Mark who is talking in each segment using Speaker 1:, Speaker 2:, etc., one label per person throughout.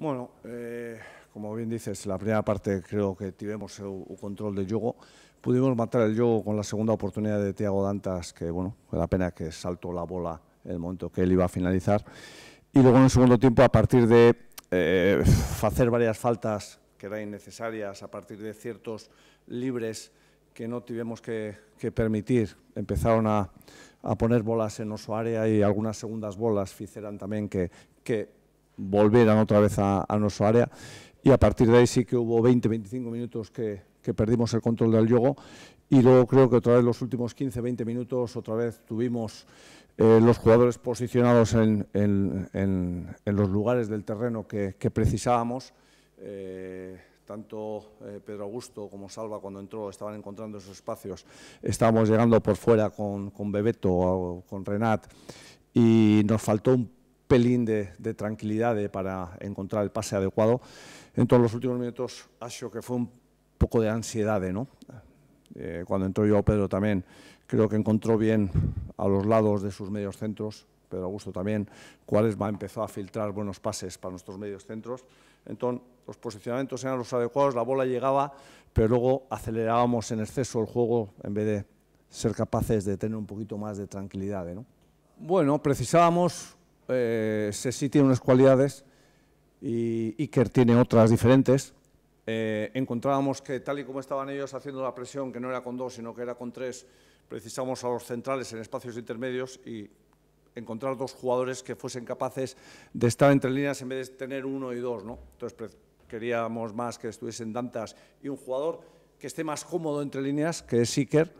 Speaker 1: Bueno, eh, como bien dices, la primera parte creo que tuvimos el control del yogo. Pudimos matar el yogo con la segunda oportunidad de Thiago Dantas, que bueno, fue la pena que saltó la bola en el momento que él iba a finalizar. Y luego en el segundo tiempo, a partir de eh, hacer varias faltas que eran innecesarias, a partir de ciertos libres que no tuvimos que, permitir, empezaron a, poner bolas en nuestro área y algunas segundas bolas hicieron también que volvieran otra vez a, nuestro área y a partir de ahí sí que hubo 20-25 minutos que, perdimos el control del yogo y luego creo que otra vez los últimos 15-20 minutos otra vez tuvimos eh, los jugadores posicionados en, los lugares del terreno que, precisábamos. Eh, tanto eh, Pedro Augusto como Salva cuando entró estaban encontrando esos espacios. Estábamos llegando por fuera con, con Bebeto, o con Renat, y nos faltó un pelín de, tranquilidad para encontrar el pase adecuado. En todos los últimos minutos, acho que fue un poco de ansiedad, ¿no? Eh, cuando entró yo, Pedro también, creo que encontró bien a los lados de sus medios centros, Pedro Augusto también, Cuaresma empezó a filtrar buenos pases para nuestros medios centros. Entonces, los posicionamientos eran los adecuados, la bola llegaba, pero luego acelerábamos en exceso el juego en vez de ser capaces de tener un poquito más de tranquilidad, ¿no? Bueno, precisábamos eh, tiene unas cualidades y Iker tiene otras diferentes. Eh, encontrábamos que tal y como estaban ellos haciendo la presión, que no era con dos, sino que era con tres, precisamos a los centrales en espacios intermedios y encontrar dos jugadores que fuesen capaces de estar entre líneas en vez de tener uno y dos. ¿no? Entonces queríamos más que estuviesen Dantas y un jugador que esté más cómodo entre líneas, que es Iker,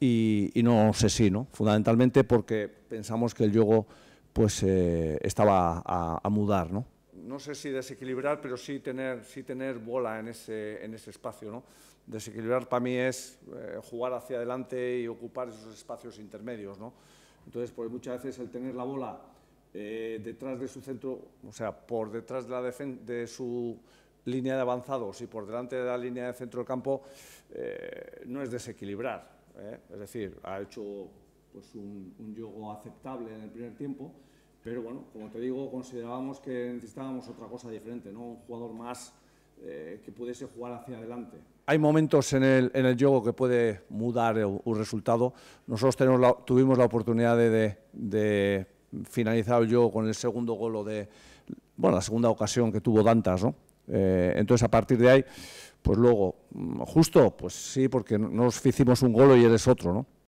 Speaker 1: y, y no sé si, ¿no? fundamentalmente porque pensamos que el juego pues eh, estaba a, mudar, ¿no? No sé si desequilibrar, pero sí tener, sí tener bola en ese, en ese espacio, ¿no? Desequilibrar para mí es eh, jugar hacia adelante y ocupar esos espacios intermedios, ¿no? Entonces, pues muchas veces el tener la bola eh, detrás de su centro, o sea, por detrás de, de su línea de avanzados y por delante de la línea de centro del campo, no es desequilibrar. Es decir, ha hecho pues un, juego aceptable en el primer tiempo, pero bueno, como te digo, considerábamos que necesitábamos otra cosa diferente, ¿no? un jugador más eh, que pudiese jugar hacia adelante. Hay momentos en el, en juego que puede mudar un resultado. Nosotros tuvimos la oportunidad de, finalizar el juego con el segundo gol de, bueno, la segunda ocasión que tuvo Dantas, ¿no? Eh, entonces, a partir de ahí, pues luego, mm, justo, pues sí, porque nos hicimos un gol y eres otro, ¿no?